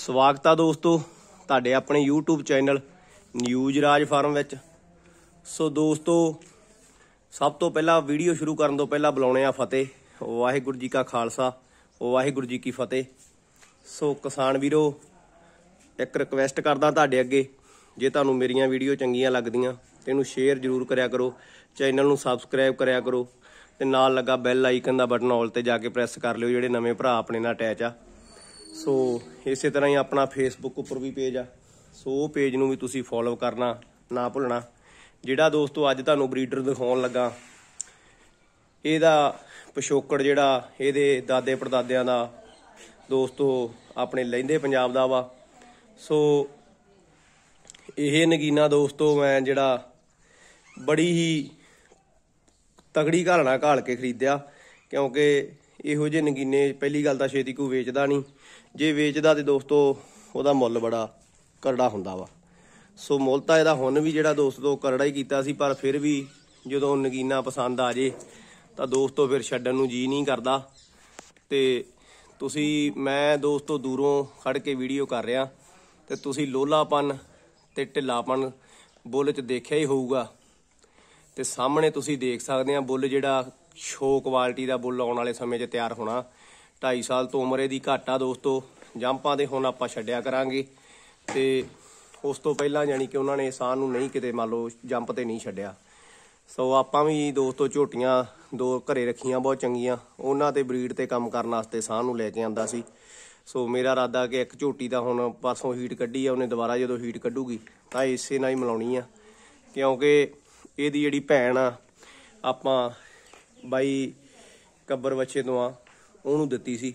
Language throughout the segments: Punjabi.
ਸਵਾਗਤ ਆ ਦੋਸਤੋ ਤੁਹਾਡੇ ਆਪਣੇ YouTube channel news Raj farm ਵਿੱਚ ਸੋ ਦੋਸਤੋ ਸਭ ਤੋਂ ਪਹਿਲਾਂ ਵੀਡੀਓ ਸ਼ੁਰੂ ਕਰਨ ਤੋਂ ਪਹਿਲਾਂ ਬੁਲਾਉਣੇ ਆ ਫਤਿਹ ਵਾਹਿਗੁਰੂ ਜੀ ਕਾ ਖਾਲਸਾ ਵਾਹਿਗੁਰੂ ਜੀ ਕੀ ਫਤਿਹ ਸੋ ਕਿਸਾਨ ਵੀਰੋ ਇੱਕ ਰਿਕਵੈਸਟ ਕਰਦਾ ਤੁਹਾਡੇ ਅੱਗੇ ਜੇ ਤੁਹਾਨੂੰ ਮੇਰੀਆਂ ਵੀਡੀਓ ਚੰਗੀਆਂ ਲੱਗਦੀਆਂ ਤੇ ਇਹਨੂੰ ਸ਼ੇਅਰ ਜ਼ਰੂਰ ਕਰਿਆ ਕਰੋ ਚੈਨਲ ਨੂੰ ਸਬਸਕ੍ਰਾਈਬ ਕਰਿਆ ਕਰੋ ਤੇ ਨਾਲ ਲੱਗਾ ਬੈਲ ਆਈਕਨ ਦਾ ਬਟਨ ਆਲ ਤੇ ਜਾ ਕੇ ਪ੍ਰੈਸ ਕਰ ਲਿਓ ਜਿਹੜੇ ਨਵੇਂ ਭਰਾ ਆਪਣੇ ਨਾਲ ਅਟੈਚ ਆ ਸੋ ਇਸੇ ਤਰ੍ਹਾਂ ਹੀ ਆਪਣਾ ਫੇਸਬੁੱਕ ਉੱਪਰ ਵੀ ਪੇਜ ਆ ਸੋ ਉਹ ਪੇਜ ਨੂੰ ਵੀ ਤੁਸੀਂ ਫੋਲੋ ਕਰਨਾ ਨਾ ਭੁੱਲਣਾ ਜਿਹੜਾ ਦੋਸਤੋ ਅੱਜ ਤੁਹਾਨੂੰ ਬਰੀਡਰ ਦਿਖਾਉਣ ਲੱਗਾ ਇਹਦਾ ਪਿਛੋਕੜ ਜਿਹੜਾ ਇਹਦੇ ਦਾਦੇ ਪੜਦਾਦਿਆਂ ਦਾ ਦੋਸਤੋ ਆਪਣੇ ਲੈਂਦੇ ਪੰਜਾਬ ਦਾ ਵਾ ਸੋ ਇਹ ਨਗੀਨਾ ਦੋਸਤੋ ਮੈਂ ਜਿਹੜਾ ਬੜੀ ਹੀ ਤਗੜੀ ਘਾਲਣਾ ਘਾਲ ਕੇ ਖਰੀਦਿਆ ਕਿਉਂਕਿ ਇਹੋ ਜਿਹੇ ਨਗੀਨੇ ਪਹਿਲੀ ਗੱਲ ਤਾਂ ਛੇਤੀ ਕੋਈ ਵੇਚਦਾ ਨਹੀਂ ਜੇ ਵੇਚਦਾ ਤੇ ਦੋਸਤੋ ਉਹਦਾ ਮੁੱਲ ਬੜਾ ਕਰੜਾ ਹੁੰਦਾ ਵਾ ਸੋ ਮੁੱਲ ਤਾਂ ਇਹਦਾ ਹੁਣ ਵੀ ਜਿਹੜਾ ਦੋਸਤੋ ਕਰੜਾ ਹੀ ਕੀਤਾ ਸੀ ਪਰ ਫਿਰ ਵੀ ਜਦੋਂ ਨਗੀਨਾ ਪਸੰਦ ਆ ਜੇ ਤਾਂ ਦੋਸਤੋ ਫਿਰ ਛੱਡਣ ਨੂੰ ਜੀ ਨਹੀਂ ਕਰਦਾ ਤੇ ਤੁਸੀਂ ਮੈਂ ਦੋਸਤੋ ਦੂਰੋਂ ਖੜ ਕੇ ਵੀਡੀਓ ਕਰ ਰਿਹਾ ਤੇ ਤੁਸੀਂ ਲੋਲਾਪਨ ਤੇ ਢਿੱਲਾਪਨ ਬੁੱਲ 'ਚ ਦੇਖਿਆ ਹੀ ਹੋਊਗਾ ਤੇ ਸਾਹਮਣੇ ਤੁਸੀਂ ਦੇਖ ਸਕਦੇ ਆ ਬੁੱਲ ਜਿਹੜਾ ਸ਼ੋ ਕੁਆਲਿਟੀ ਦਾ ਬੁੱਲ ਆਉਣ ਵਾਲੇ ਸਮੇਂ 'ਚ ਤਿਆਰ ਹੋਣਾ 2.5 ਸਾਲ ਤੋਂ ਉਮਰੇ ਦੀ ਘਾਟਾ ਦੋਸਤੋ ਜੰਪਾਂ ਦੇ ਹੁਣ ਆਪਾਂ ਛੱਡਿਆ ਕਰਾਂਗੇ ਤੇ ਉਸ ਤੋਂ ਪਹਿਲਾਂ ਜਾਨੀ ਕਿ ਉਹਨਾਂ ਨੇ ਇਸਾਨ ਨੂੰ ਨਹੀਂ ਕਿਤੇ ਮੰਨ ਲਓ ਜੰਪ ਤੇ ਨਹੀਂ ਛੱਡਿਆ ਸੋ ਆਪਾਂ ਵੀ ਦੋਸਤੋ ਝੋਟੀਆਂ ਦੋ ਘਰੇ ਰੱਖੀਆਂ ਬਹੁਤ ਚੰਗੀਆਂ ਉਹਨਾਂ ਤੇ ਬਰੀਡ ਤੇ ਕੰਮ ਕਰਨ ਵਾਸਤੇ ਸਾਹ ਨੂੰ ਲੈ ਕੇ ਆਂਦਾ ਸੀ ਸੋ ਮੇਰਾ ਇਰਾਦਾ ਕਿ ਇੱਕ ਝੋਟੀ ਦਾ ਹੁਣ ਪਰਸੋਂ ਹੀਟ ਕੱਢੀ ਆ ਉਹਨੇ ਦੁਬਾਰਾ ਜਦੋਂ ਹੀਟ ਕੱਢੂਗੀ ਤਾਂ ਇਸੇ ਨਾਲ ਹੀ ਮਿਲਾਉਣੀ ਆ ਕਿਉਂਕਿ ਇਹਦੀ ਜਿਹੜੀ ਭੈਣ ਆ ਆਪਾਂ ਬਾਈ ਕੱਬਰ ਬੱਚੇ ਤੋਂ ਆ ਉਹਨੂੰ ਦਿੱਤੀ ਸੀ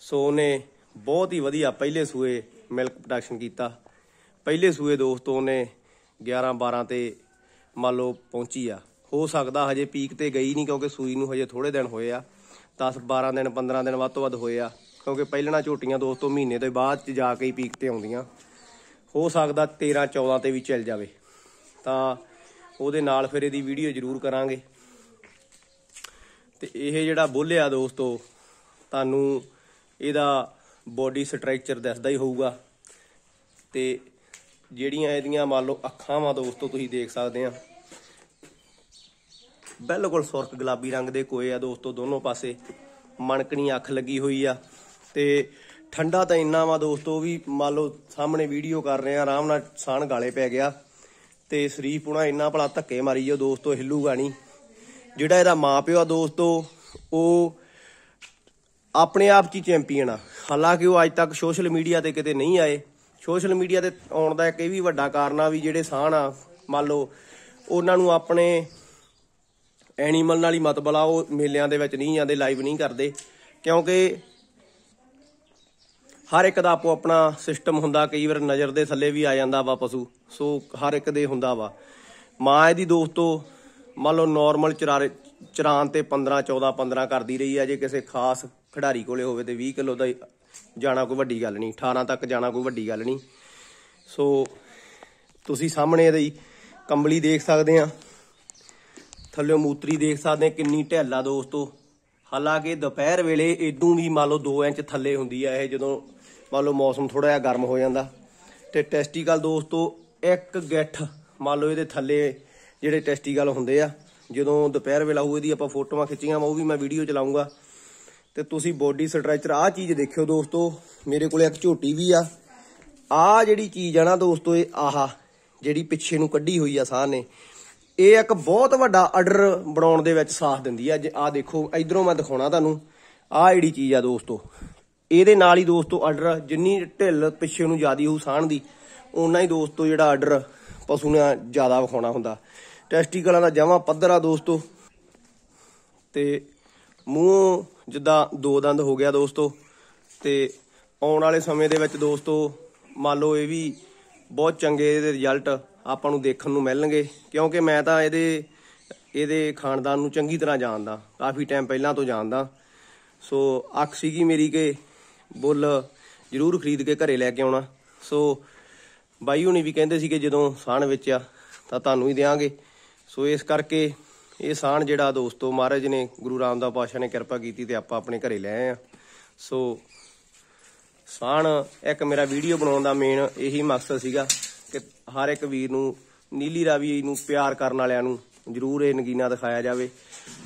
ਸੋ ਉਹਨੇ ਬਹੁਤ ਹੀ ਵਧੀਆ ਪਹਿਲੇ ਸੂਏ ਮਿਲਕ ਪ੍ਰੋਡਕਸ਼ਨ ਕੀਤਾ ਪਹਿਲੇ ਸੂਏ ਦੋਸਤੋ ਉਹਨੇ 11 12 ਤੇ ਮੰਨ ਲਓ ਪਹੁੰਚੀ ਆ ਹੋ ਸਕਦਾ ਹਜੇ ਪੀਕ ਤੇ ਗਈ ਨਹੀਂ ਕਿਉਂਕਿ ਸੂਈ ਨੂੰ ਹਜੇ ਥੋੜੇ ਦਿਨ ਹੋਏ ਆ 10 12 ਦਿਨ 15 ਦਿਨ ਵੱਧ ਤੋਂ ਵੱਧ ਹੋਏ ਆ ਕਿਉਂਕਿ ਪਹਿਲਣਾ ਝੋਟੀਆਂ ਦੋਸਤੋ ਮਹੀਨੇ ਤੋਂ ਬਾਅਦ ਚ ਜਾ ਕੇ ਹੀ ਪੀਕ ਤੇ ਆਉਂਦੀਆਂ ਹੋ ਸਕਦਾ 13 14 ਤੇ ਵੀ ਚੱਲ ਜਾਵੇ ਤਾਂ ਉਹਦੇ ਨਾਲ ਫਿਰ ਇਹਦੀ ਵੀਡੀਓ ਜ਼ਰੂਰ ਕਰਾਂਗੇ ਤੇ ਇਹ ਜਿਹੜਾ ਬੋਲਿਆ ਦੋਸਤੋ ਤੁਹਾਨੂੰ ਇਹਦਾ ਬੋਡੀ ਸਟਰਕਚਰ ਦੱਸਦਾ ਹੀ ਹੋਊਗਾ ਤੇ ਜਿਹੜੀਆਂ ਇਹਦੀਆਂ ਮੰਨ ਲਓ ਅੱਖਾਂ ਵਾ ਦੋਸਤੋ ਤੁਸੀਂ ਦੇਖ ਸਕਦੇ ਆ ਬਿਲਕੁਲ ਸੁਰਕ ਗੁਲਾਬੀ ਰੰਗ ਦੇ ਕੋਏ ਆ ਦੋਸਤੋ ਦੋਨੋਂ ਪਾਸੇ ਮਣਕਣੀ ਅੱਖ ਲੱਗੀ ਹੋਈ ਆ ਤੇ ਠੰਡਾ ਤਾਂ ਇੰਨਾ ਵਾ ਦੋਸਤੋ ਵੀ ਮੰਨ ਲਓ ਸਾਹਮਣੇ ਵੀਡੀਓ ਕਰ ਰਹੇ ਆ ਆਰਾਮ ਨਾਲ ਸਾਨ ਗਾਲੇ ਪੈ ਗਿਆ ਤੇ ਸਰੀਰ ਇੰਨਾ ਭਲਾ ਧੱਕੇ ਮਾਰੀ ਜੋ ਦੋਸਤੋ ਹਿੱਲੂਗਾ ਨਹੀਂ ਜਿਹੜਾ ਇਹਦਾ ਮਾਪਿਓ ਆ ਦੋਸਤੋ ਉਹ ਆਪਣੇ ਆਪ 'ਚ ਚੈਂਪੀਅਨ ਆ ਹਾਲਾਂਕਿ ਉਹ ਅੱਜ ਤੱਕ ਸੋਸ਼ਲ ਮੀਡੀਆ ਤੇ ਕਿਤੇ ਨਹੀਂ ਆਏ ਸੋਸ਼ਲ ਮੀਡੀਆ ਤੇ ਆਉਣ ਦਾ ਇੱਕ ਇਹ ਵੀ ਵੱਡਾ ਕਾਰਨ ਆ ਵੀ ਜਿਹੜੇ ਸਾਹਣ ਆ ਮੰਨ ਲਓ ਉਹਨਾਂ ਨੂੰ ਆਪਣੇ ਐਨੀਮਲ ਨਾਲ ਹੀ ਮਤਬਲਾ ਉਹ ਮੇਲਿਆਂ ਦੇ ਵਿੱਚ ਨਹੀਂ ਜਾਂਦੇ ਲਾਈਵ ਨਹੀਂ ਕਰਦੇ ਕਿਉਂਕਿ ਹਰ ਇੱਕ ਦਾ ਆਪੋ ਆਪਣਾ ਸਿਸਟਮ ਹੁੰਦਾ ਕਈ ਵਾਰ ਨਜ਼ਰ ਦੇ ਥੱਲੇ ਵੀ ਆ ਜਾਂਦਾ ਵਾ ਪਸ਼ੂ ਸੋ ਹਰ ਇੱਕ ਦੇ ਹੁੰਦਾ ਵਾ ਮਾਂ ਇਹਦੀ ਦੋਸਤੋ ਮੰਨ ਲਓ ਨਾਰਮਲ ਚਰਾਰੇ ਚਰਾਨ ਤੇ 15 14 15 ਕਰਦੀ ਰਹੀ ਹੈ ਜੇ ਕਿਸੇ ਖਾਸ ਖਿਡਾਰੀ ਕੋਲੇ ਹੋਵੇ ਤੇ 20 ਕਿਲੋ ਦਾ ਜਾਣਾ ਕੋਈ ਵੱਡੀ ਗੱਲ ਨਹੀਂ 18 ਤੱਕ ਜਾਣਾ ਕੋਈ ਵੱਡੀ ਗੱਲ ਨਹੀਂ ਸੋ ਤੁਸੀਂ ਸਾਹਮਣੇ ਇਹਦੀ ਕੰਬਲੀ ਦੇਖ ਸਕਦੇ ਆ ਥੱਲੇ ਮੂਤਰੀ ਦੇਖ ਸਕਦੇ ਆ ਕਿੰਨੀ ਢੈਲਾ ਦੋਸਤੋ ਹਾਲਾਂਕਿ ਦੁਪਹਿਰ ਵੇਲੇ ਇਦੋਂ ਵੀ ਮੰਨ ਲਓ 2 ਇੰਚ ਥੱਲੇ ਹੁੰਦੀ ਆ ਇਹ ਜਦੋਂ ਮੰਨ ਲਓ ਮੌਸਮ ਥੋੜਾ ਜਿਹਾ ਗਰਮ ਹੋ ਜਾਂਦਾ ਤੇ ਟੈਸਟੀਕਲ ਦੋਸਤੋ ਇੱਕ ਗਿੱਠ ਮੰਨ ਲਓ ਇਹਦੇ ਥੱਲੇ ਜਿਹੜੇ ਟੈਸਟੀਕਲ ਹੁੰਦੇ ਆ ਜਦੋਂ ਦੁਪਹਿਰ ਵੇਲਾ ਹੋਵੇ ਦੀ ਆਪਾਂ ਫੋਟੋਆਂ ਖਿੱਚੀਆਂ ਮੈਂ ਉਹ ਵੀ ਮੈਂ ਵੀਡੀਓ ਚਲਾਉਂਗਾ ਤੇ ਤੁਸੀਂ ਬੋਡੀ ਸਟ੍ਰੈਚਰ ਆਹ ਚੀਜ਼ ਦੇਖਿਓ ਦੋਸਤੋ ਮੇਰੇ ਕੋਲੇ ਇੱਕ ਝੋਟੀ ਵੀ ਆ ਆ ਜਿਹੜੀ ਚੀਜ਼ ਆ ਨਾ ਦੋਸਤੋ ਇਹ ਆਹਾ ਜਿਹੜੀ ਪਿੱਛੇ ਨੂੰ ਕੱਢੀ ਹੋਈ ਆ ਸਾਹ ਨੇ ਇਹ ਇੱਕ ਬਹੁਤ ਵੱਡਾ ਆਰਡਰ ਬਣਾਉਣ ਦੇ ਵਿੱਚ ਸਾਥ ਦਿੰਦੀ ਆ ਆ ਦੇਖੋ ਇਧਰੋਂ ਮੈਂ ਦਿਖਾਉਣਾ ਤੁਹਾਨੂੰ ਆ ਜਿਹੜੀ ਚੀਜ਼ ਆ ਦੋਸਤੋ ਇਹਦੇ ਨਾਲ ਹੀ ਦੋਸਤੋ ਆਰਡਰ ਜਿੰਨੀ ਢਿੱਲ ਪਿੱਛੇ ਨੂੰ ਜ਼ਿਆਦੀ ਹੋਊ ਸਾਹਣ ਦੀ ਉਨਾ ਹੀ ਦੋਸਤੋ ਜਿਹੜਾ ਆਰਡਰ ਪਸ਼ੂ ਨੇ ਜ਼ਿਆਦਾ ਵਿਖਾਉਣਾ ਹੁੰਦਾ ਟੈਸਟੀਕਲਾਂ ਦਾ ਜਮਾ ਪੱਧਰ ਆ ਦੋਸਤੋ ਤੇ ਮੂੰਹ ਜਿੱਦਾਂ ਦੋ ਦੰਦ ਹੋ ਗਿਆ ਦੋਸਤੋ ਤੇ ਆਉਣ ਵਾਲੇ ਸਮੇਂ ਦੇ ਵਿੱਚ ਦੋਸਤੋ ਮੰਨ ਲਓ ਇਹ ਵੀ ਬਹੁਤ ਚੰਗੇ ਇਹਦੇ ਰਿਜ਼ਲਟ ਆਪਾਂ ਨੂੰ ਦੇਖਣ ਨੂੰ ਮਿਲਣਗੇ ਕਿਉਂਕਿ ਮੈਂ ਤਾਂ ਇਹਦੇ ਇਹਦੇ ਖਾਨਦਾਨ ਨੂੰ ਚੰਗੀ ਤਰ੍ਹਾਂ ਜਾਣਦਾ ਕਾਫੀ ਟਾਈਮ ਪਹਿਲਾਂ ਤੋਂ ਜਾਣਦਾ ਸੋ ਅੱਖ ਸੀਗੀ ਮੇਰੀ ਕਿ ਬੁੱਲ ਜ਼ਰੂਰ ਖਰੀਦ ਕੇ ਘਰੇ ਲੈ ਕੇ ਆਉਣਾ ਸੋ ਬਾਈ ਹੁਣੀ ਵੀ ਕਹਿੰਦੇ ਸੀ ਕਿ ਜਦੋਂ ਸਾਣ ਵਿੱਚ ਆ ਤਾਂ ਤੁਹਾਨੂੰ ਹੀ ਦੇਾਂਗੇ ਸੋ ਇਸ ਕਰਕੇ ਇਹ ਸਾਨ ਜਿਹੜਾ ਦੋਸਤੋ ਮਹਾਰਾਜ ਨੇ ਗੁਰੂ ਰਾਮਦਾਸ ਪਾਸ਼ਾ ਨੇ ਕਿਰਪਾ ਕੀਤੀ ਤੇ ਆਪਾਂ ਆਪਣੇ ਘਰੇ ਲੈ ਆਏ ਆ ਸੋ ਸਾਨ ਇੱਕ ਮੇਰਾ ਵੀਡੀਓ ਬਣਾਉਣ ਦਾ ਮੇਨ ਇਹੀ ਮਕਸਦ ਸੀਗਾ ਕਿ ਹਰ ਇੱਕ ਵੀਰ ਨੂੰ ਨੀਲੀ ਰਾਵੀ ਨੂੰ ਪਿਆਰ ਕਰਨ ਵਾਲਿਆਂ ਨੂੰ ਜ਼ਰੂਰ ਇਹ ਨਗੀਨਾ ਦਿਖਾਇਆ ਜਾਵੇ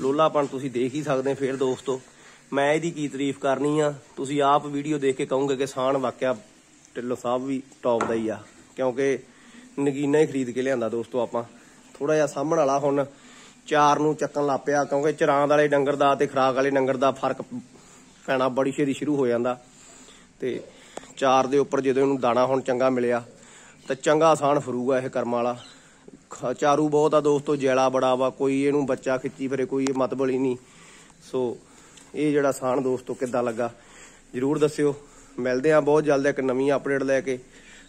ਲੋਲਾਪਣ ਤੁਸੀਂ ਦੇਖ ਹੀ ਸਕਦੇ ਫੇਰ ਦੋਸਤੋ ਮੈਂ ਇਹਦੀ ਕੀ ਤਾਰੀਫ ਕਰਨੀ ਆ ਤੁਸੀਂ ਆਪ ਵੀਡੀਓ ਦੇਖ ਕੇ ਕਹੋਗੇ ਕਿ ਸਾਨ ਵਾਕਿਆ ਢਿੱਲੋ ਸਾਹਿਬ ਵੀ ਟੌਪ ਦਾ ਹੀ ਆ ਕਿਉਂਕਿ ਨਗੀਨਾ ਹੀ ਖਰੀਦ ਕੇ ਲਿਆਂਦਾ ਦੋਸਤੋ ਆਪਾਂ ਥੋੜਾ ਜਿਹਾ ਸਾਹਮਣ ਵਾਲਾ ਹੁਣ ਚਾਰ ਨੂੰ ਚੱਕਣ ਲੱਪਿਆ ਕਿਉਂਕਿ ਚਰਾਂਦ ਵਾਲੇ ਡੰਗਰ ਦਾ ਤੇ ਖਰਾਕ ਵਾਲੇ ਡੰਗਰ ਦਾ ਫਰਕ ਪੈਣਾ ਬੜੀ ਛੇਰੀ ਸ਼ੁਰੂ ਹੋ ਜਾਂਦਾ ਤੇ ਚਾਰ ਦੇ ਉੱਪਰ ਜਦੋਂ ਇਹਨੂੰ ਦਾਣਾ ਹੁਣ ਚੰਗਾ ਮਿਲਿਆ ਤਾਂ ਚੰਗਾ ਆਸਾਨ ਫਰੂਗਾ ਇਹ ਕਰਮ ਵਾਲਾ ਚਾਰੂ ਬਹੁਤ ਆ ਦੋਸਤੋ ਜੈਲਾ ਬੜਾ ਵਾ ਕੋਈ ਇਹਨੂੰ ਬੱਚਾ ਖਿੱਚੀ ਫਿਰੇ ਕੋਈ ਇਹ ਮਤਬਲੀ ਨਹੀਂ ਸੋ ਇਹ ਜਿਹੜਾ ਸਾਨ ਦੋਸਤੋ ਕਿੱਦਾਂ ਲੱਗਾ ਜਰੂਰ ਦੱਸਿਓ ਮਿਲਦੇ ਆ ਬਹੁਤ ਜਲਦ ਇੱਕ ਨਵੀਂ ਅਪਡੇਟ ਲੈ ਕੇ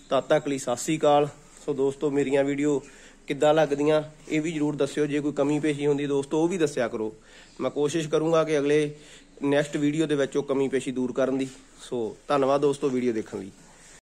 ਤਦ ਤੱਕ ਲਈ ਸਤਿ ਸ੍ਰੀ ਅਕਾਲ ਸੋ ਦੋਸਤੋ ਮੇਰੀਆਂ ਵੀਡੀਓ ਕਿੱਦਾਂ ਲੱਗਦੀਆਂ ਇਹ ਵੀ ਜਰੂਰ ਦੱਸਿਓ ਜੇ ਕੋਈ ਕਮੀ ਪੇਸ਼ੀ ਹੁੰਦੀ ਦੋਸਤੋ ਉਹ ਵੀ ਦੱਸਿਆ ਕਰੋ ਮੈਂ ਕੋਸ਼ਿਸ਼ ਕਰੂੰਗਾ ਕਿ ਅਗਲੇ ਨੈਕਸਟ ਵੀਡੀਓ ਦੇ ਵਿੱਚ ਉਹ ਕਮੀ ਪੇਸ਼ੀ ਦੂਰ ਕਰਨ ਦੀ ਸੋ ਧੰਨਵਾਦ ਦੋਸਤੋ ਵੀਡੀਓ ਦੇਖਣ ਲਈ